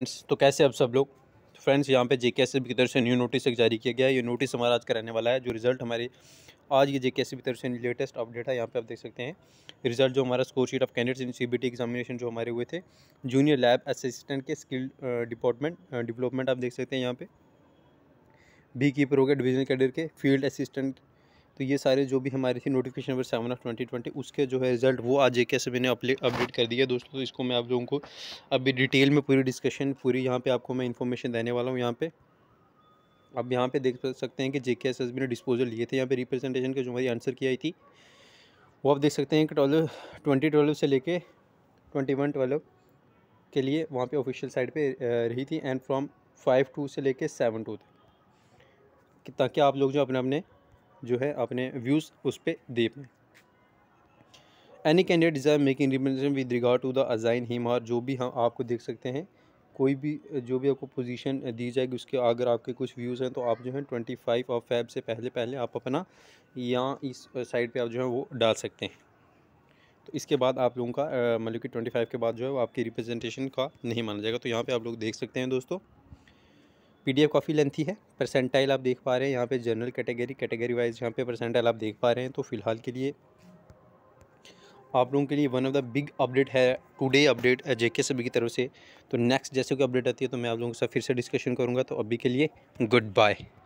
friends तो कैसे अब सब लोग तो फ्रेंड्स यहाँ पे जेके एस की तरफ से न्यू नोटिस एक जारी किया गया है ये नोटिस हमारा आज का रहने वाला है जो रिज़ल्ट हमारे आज ये जेके एस की तरफ से लेटेस्ट अपडेट है यहाँ पे आप देख सकते हैं रिज़ल्ट जो हमारा score sheet of candidates in CBT examination जो हमारे हुए थे जूनियर लैब असिस्टेंट के स्किल डिपार्टमेंट डिवलपमेंट आप देख सकते हैं यहाँ पे बी कीपर हो गया डिवीजन कैडर के फील्ड असिस्टेंट तो ये सारे जो भी हमारे थे notification number seven of twenty twenty उसके जो है रिजल्ट वो आज एक ऐसे मैंने अपडेट कर दिया दोस्तों तो इसको मैं आप लोगों को अभी डिटेल में पूरी डिस्कशन पूरी यहाँ पर आपको मैं इन्फॉर्मेशन देने वाला हूँ यहाँ पर आप यहाँ पे देख सकते हैं कि J K S S B ने डिस्पोजल लिए थे यहाँ पे रिप्रेजेंटेशन के जो हमारी आंसर की आई थी वो आप देख सकते हैं कि ट्वेल्व ट्वेंटी ट्वेल्व से लेके ट्वेंटी वन ट्वेल्व के लिए वहाँ पे ऑफिशियल साइट पे रही थी एंड फ्रॉम फाइव टू से लेके सेवन टू तक ताकि आप लोग जो अपने अपने जो है अपने व्यूज़ उस पर दे पाएँ any candidate desire making representation with regard to the assign him और जो भी हम आपको देख सकते हैं कोई भी जो भी आपको पोजीशन दी जाएगी उसके अगर आपके कुछ व्यूज़ हैं तो आप जो है ट्वेंटी फाइव और फैब से पहले पहले आप अपना यहाँ इस साइड पे आप जो है वो डाल सकते हैं तो इसके बाद आप लोगों का मतलब कि ट्वेंटी फाइव के बाद जो है वो आपकी रिप्रेजेंटेशन का नहीं माना जाएगा तो यहाँ पर आप लोग देख सकते हैं दोस्तों पीडीएफ काफ़ी लेंथी है परसेंटाइल आप देख पा रहे हैं यहाँ पे जनरल कैटेगरी कैटेगरी वाइज यहाँ पे परसेंटाइल आप देख पा रहे हैं तो फ़िलहाल के लिए आप लोगों के लिए one of the big update है टुडे अपडेट जे के सभी की तरफ से तो नेक्स्ट जैसे कोई अपडेट आती है तो मैं आप लोगों के साथ फिर से डिस्कशन करूँगा तो अभी के लिए गुड बाय